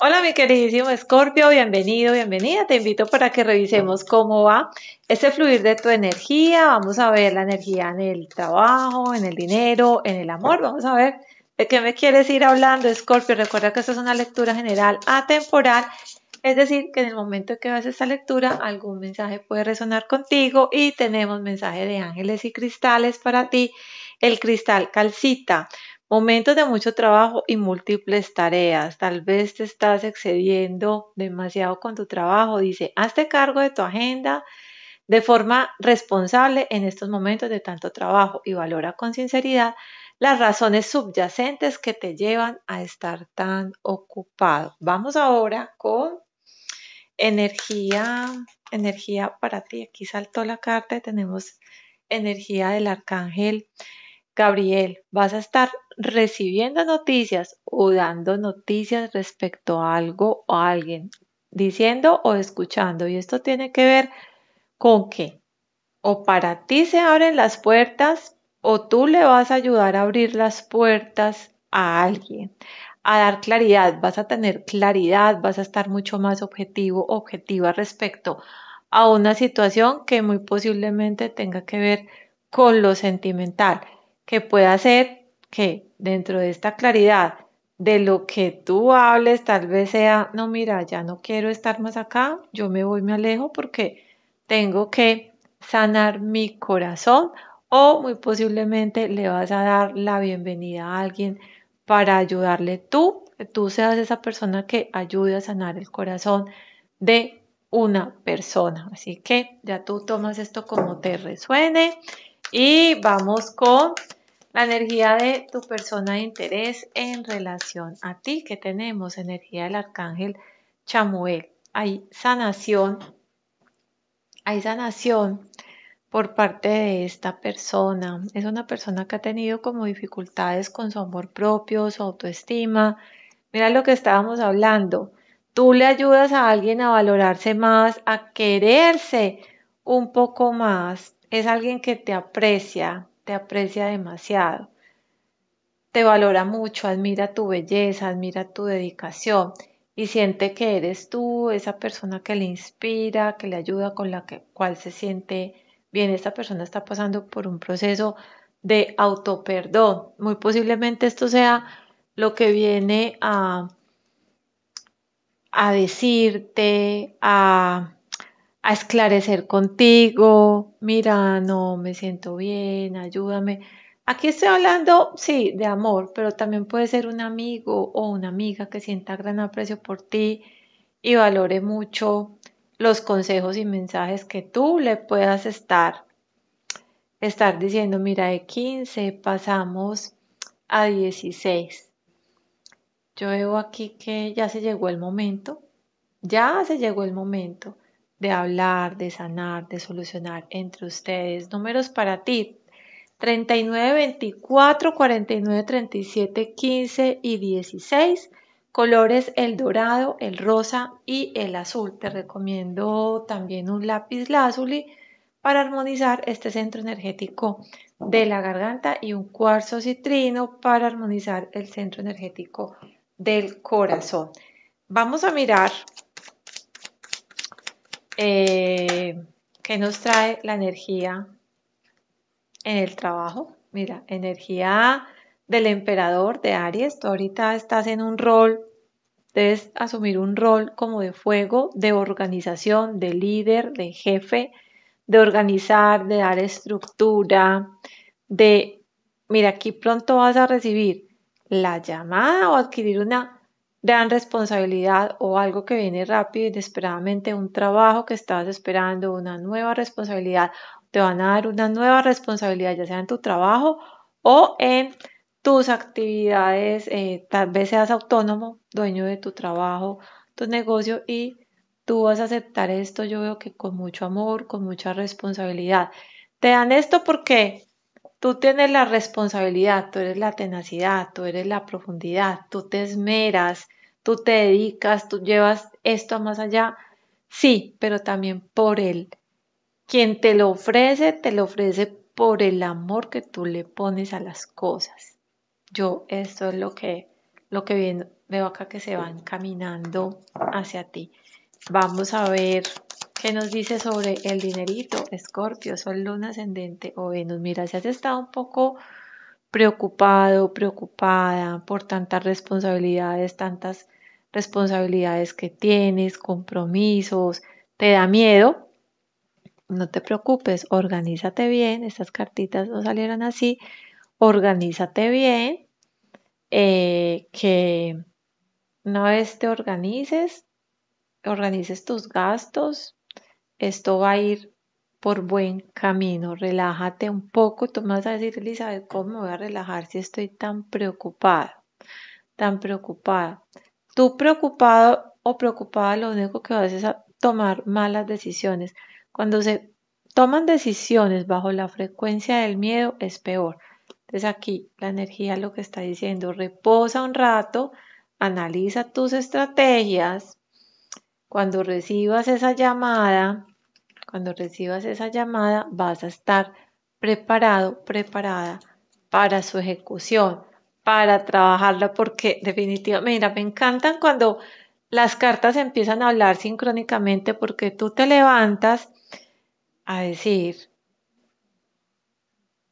Hola mi queridísimo Escorpio, bienvenido, bienvenida. Te invito para que revisemos cómo va ese fluir de tu energía. Vamos a ver la energía en el trabajo, en el dinero, en el amor. Vamos a ver de qué me quieres ir hablando, Escorpio. Recuerda que esta es una lectura general atemporal. Es decir, que en el momento que vas esta lectura, algún mensaje puede resonar contigo y tenemos mensaje de ángeles y cristales para ti. El cristal calcita. Momentos de mucho trabajo y múltiples tareas. Tal vez te estás excediendo demasiado con tu trabajo. Dice, hazte cargo de tu agenda de forma responsable en estos momentos de tanto trabajo y valora con sinceridad las razones subyacentes que te llevan a estar tan ocupado. Vamos ahora con energía, energía para ti. Aquí saltó la carta y tenemos energía del arcángel Gabriel, vas a estar recibiendo noticias o dando noticias respecto a algo o a alguien, diciendo o escuchando. Y esto tiene que ver con que o para ti se abren las puertas o tú le vas a ayudar a abrir las puertas a alguien, a dar claridad, vas a tener claridad, vas a estar mucho más objetivo, objetiva respecto a una situación que muy posiblemente tenga que ver con lo sentimental que pueda ser que dentro de esta claridad de lo que tú hables, tal vez sea, no, mira, ya no quiero estar más acá, yo me voy, me alejo porque tengo que sanar mi corazón o muy posiblemente le vas a dar la bienvenida a alguien para ayudarle tú, que tú seas esa persona que ayude a sanar el corazón de una persona. Así que ya tú tomas esto como te resuene y vamos con la energía de tu persona de interés en relación a ti, que tenemos energía del arcángel Chamuel. Hay sanación, hay sanación por parte de esta persona. Es una persona que ha tenido como dificultades con su amor propio, su autoestima. Mira lo que estábamos hablando. Tú le ayudas a alguien a valorarse más, a quererse un poco más. Es alguien que te aprecia, te aprecia demasiado, te valora mucho, admira tu belleza, admira tu dedicación y siente que eres tú esa persona que le inspira, que le ayuda, con la que, cual se siente bien. Esta persona está pasando por un proceso de autoperdón. Muy posiblemente esto sea lo que viene a, a decirte, a a esclarecer contigo, mira, no me siento bien, ayúdame. Aquí estoy hablando, sí, de amor, pero también puede ser un amigo o una amiga que sienta gran aprecio por ti y valore mucho los consejos y mensajes que tú le puedas estar, estar diciendo, mira, de 15 pasamos a 16. Yo veo aquí que ya se llegó el momento, ya se llegó el momento de hablar, de sanar, de solucionar entre ustedes. Números para ti. 39, 24, 49, 37, 15 y 16. Colores el dorado, el rosa y el azul. Te recomiendo también un lápiz lazuli para armonizar este centro energético de la garganta y un cuarzo citrino para armonizar el centro energético del corazón. Vamos a mirar eh, ¿Qué nos trae la energía en el trabajo? Mira, energía del emperador de Aries. Tú ahorita estás en un rol, debes asumir un rol como de fuego, de organización, de líder, de jefe, de organizar, de dar estructura, de... Mira, aquí pronto vas a recibir la llamada o adquirir una dan responsabilidad o algo que viene rápido y desesperadamente, un trabajo que estás esperando, una nueva responsabilidad, te van a dar una nueva responsabilidad, ya sea en tu trabajo o en tus actividades, eh, tal vez seas autónomo, dueño de tu trabajo, tu negocio y tú vas a aceptar esto, yo veo que con mucho amor, con mucha responsabilidad. Te dan esto porque tú tienes la responsabilidad, tú eres la tenacidad, tú eres la profundidad, tú te esmeras, tú te dedicas, tú llevas esto más allá. Sí, pero también por Él. Quien te lo ofrece, te lo ofrece por el amor que tú le pones a las cosas. Yo, esto es lo que, lo que veo acá que se van caminando hacia ti. Vamos a ver ¿Qué nos dice sobre el dinerito? Escorpio, Sol, Luna, Ascendente o Venus. Mira, si has estado un poco preocupado, preocupada por tantas responsabilidades, tantas responsabilidades que tienes, compromisos, te da miedo, no te preocupes, organízate bien, estas cartitas no salieron así, organízate bien, eh, que una vez te organices, organices tus gastos, esto va a ir por buen camino, relájate un poco, tú me vas a decir, Elizabeth, ¿cómo me voy a relajar si estoy tan preocupada? Tan preocupada. Tú preocupado o preocupada lo único que vas es a tomar malas decisiones. Cuando se toman decisiones bajo la frecuencia del miedo es peor. Entonces aquí la energía lo que está diciendo, reposa un rato, analiza tus estrategias. Cuando recibas esa llamada, cuando recibas esa llamada vas a estar preparado, preparada para su ejecución para trabajarla porque definitivamente, mira, me encantan cuando las cartas empiezan a hablar sincrónicamente porque tú te levantas a decir,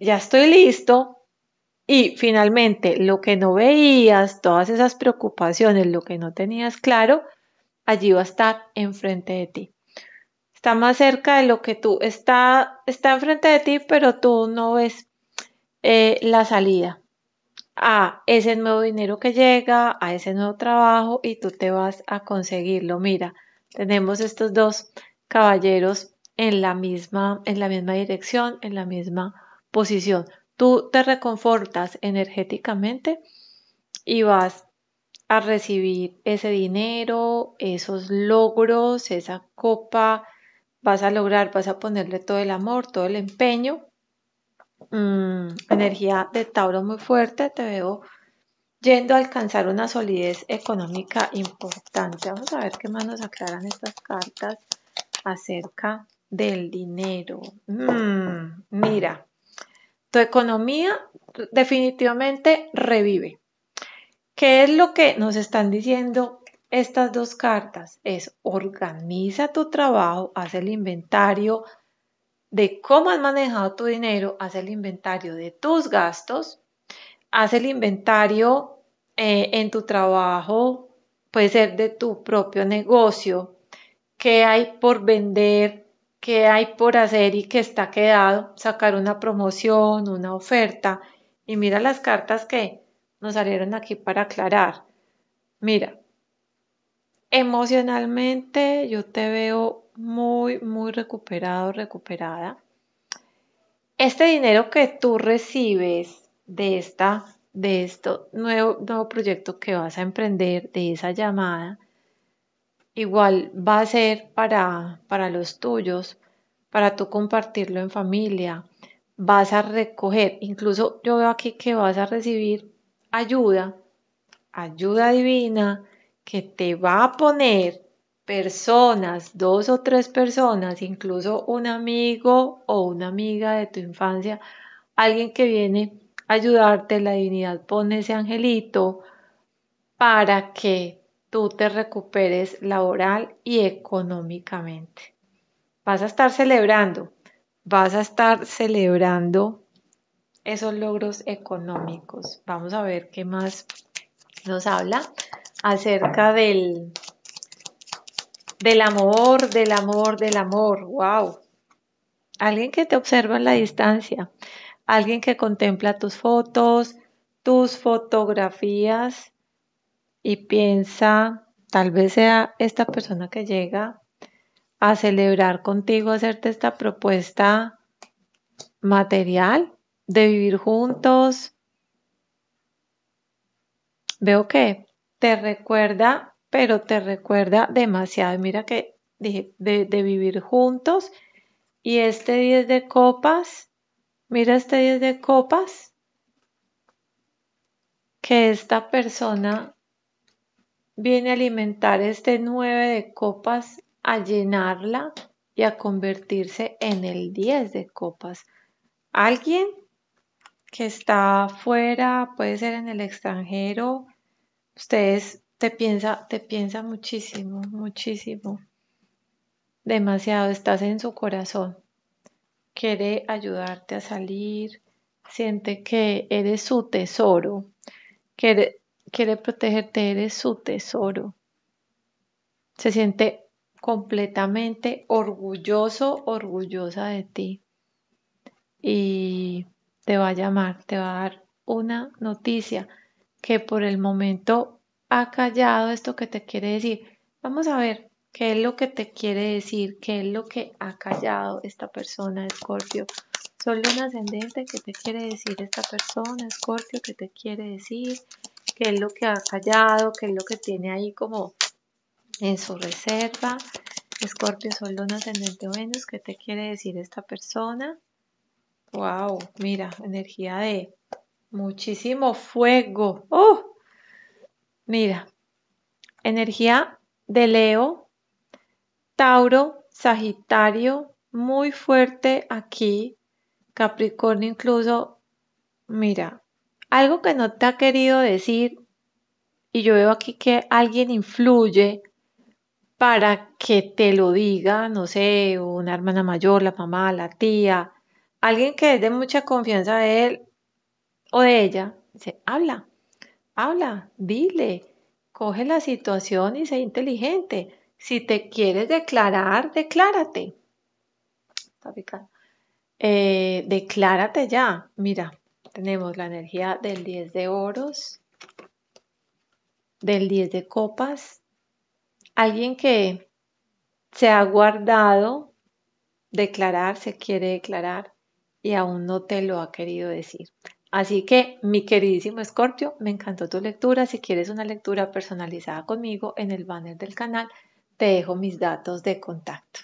ya estoy listo y finalmente lo que no veías, todas esas preocupaciones, lo que no tenías claro, allí va a estar enfrente de ti. Está más cerca de lo que tú, está, está enfrente de ti, pero tú no ves eh, la salida a ese nuevo dinero que llega, a ese nuevo trabajo y tú te vas a conseguirlo. Mira, tenemos estos dos caballeros en la misma, en la misma dirección, en la misma posición. Tú te reconfortas energéticamente y vas a recibir ese dinero, esos logros, esa copa, vas a lograr, vas a ponerle todo el amor, todo el empeño Mm, energía de Tauro muy fuerte, te veo yendo a alcanzar una solidez económica importante. Vamos a ver qué más nos aclaran estas cartas acerca del dinero. Mm, mira, tu economía definitivamente revive. ¿Qué es lo que nos están diciendo estas dos cartas? Es organiza tu trabajo, haz el inventario, de cómo has manejado tu dinero, haz el inventario de tus gastos, haz el inventario eh, en tu trabajo, puede ser de tu propio negocio, qué hay por vender, qué hay por hacer y qué está quedado, sacar una promoción, una oferta y mira las cartas que nos salieron aquí para aclarar. Mira, emocionalmente yo te veo muy, muy recuperado, recuperada. Este dinero que tú recibes de esta, de esto nuevo, nuevo proyecto que vas a emprender, de esa llamada, igual va a ser para, para los tuyos, para tú compartirlo en familia. Vas a recoger, incluso yo veo aquí que vas a recibir ayuda, ayuda divina que te va a poner personas, dos o tres personas, incluso un amigo o una amiga de tu infancia, alguien que viene a ayudarte, la divinidad pone ese angelito para que tú te recuperes laboral y económicamente. Vas a estar celebrando, vas a estar celebrando esos logros económicos. Vamos a ver qué más nos habla acerca del, del amor, del amor, del amor. ¡Wow! Alguien que te observa en la distancia. Alguien que contempla tus fotos, tus fotografías y piensa, tal vez sea esta persona que llega a celebrar contigo, hacerte esta propuesta material de vivir juntos. Veo que te recuerda pero te recuerda demasiado. Mira que dije, de, vivir juntos. Y este 10 de copas, mira este 10 de copas, que esta persona viene a alimentar este 9 de copas, a llenarla y a convertirse en el 10 de copas. Alguien que está afuera, puede ser en el extranjero, ustedes te piensa, te piensa muchísimo, muchísimo. Demasiado, estás en su corazón. Quiere ayudarte a salir, siente que eres su tesoro, quiere protegerte, eres su tesoro. Se siente completamente orgulloso, orgullosa de ti. Y te va a llamar, te va a dar una noticia que por el momento ¿Ha callado esto que te quiere decir. Vamos a ver qué es lo que te quiere decir, qué es lo que ha callado esta persona, Scorpio. Solo un ascendente, ¿qué te quiere decir esta persona, Scorpio? ¿Qué te quiere decir? ¿Qué es lo que ha callado? ¿Qué es lo que tiene ahí como en su reserva? Scorpio, solo un ascendente Venus, ¿qué te quiere decir esta persona? Wow, mira, energía de muchísimo fuego. ¡Oh! Mira, energía de Leo, Tauro, Sagitario, muy fuerte aquí, Capricornio incluso, mira, algo que no te ha querido decir, y yo veo aquí que alguien influye para que te lo diga, no sé, una hermana mayor, la mamá, la tía, alguien que es de mucha confianza de él o de ella, se habla, habla, dile, coge la situación y sé inteligente. Si te quieres declarar, declárate. Eh, declárate ya. Mira, tenemos la energía del 10 de oros, del 10 de copas. Alguien que se ha guardado declarar, se quiere declarar y aún no te lo ha querido decir. Así que, mi queridísimo Escorpio, me encantó tu lectura. Si quieres una lectura personalizada conmigo en el banner del canal, te dejo mis datos de contacto.